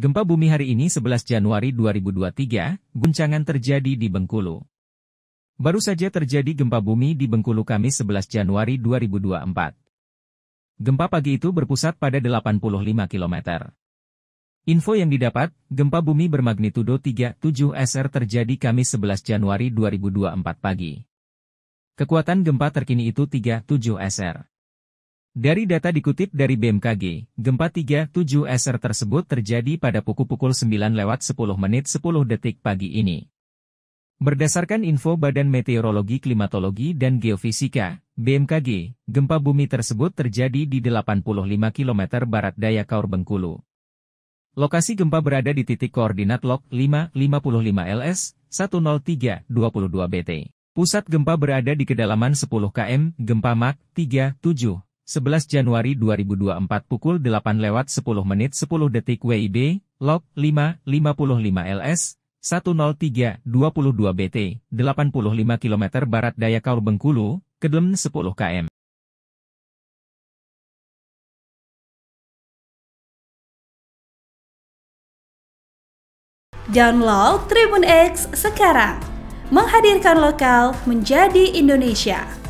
Gempa bumi hari ini 11 Januari 2023, guncangan terjadi di Bengkulu. Baru saja terjadi gempa bumi di Bengkulu Kamis 11 Januari 2024. Gempa pagi itu berpusat pada 85 km. Info yang didapat, gempa bumi bermagnitudo 3,7 SR terjadi Kamis 11 Januari 2024 pagi. Kekuatan gempa terkini itu 3,7 SR. Dari data dikutip dari BMKG, gempa 3.7 SR tersebut terjadi pada pukul-pukul 9 lewat 10 menit 10 detik pagi ini. Berdasarkan info Badan Meteorologi Klimatologi dan Geofisika, BMKG, gempa bumi tersebut terjadi di 85 km barat daya Kaur Bengkulu. Lokasi gempa berada di titik koordinat log 555 LS 103 22 BT. Pusat gempa berada di kedalaman 10 km, gempa Mak 37 11 Januari 2024 pukul 8 lewat 10 menit 10 detik WIB, log 5, 55 LS, 103, 22 BT, 85 km barat daya Kaur Bengkulu, kedem 10 km. Download Tribun X sekarang, menghadirkan lokal menjadi Indonesia.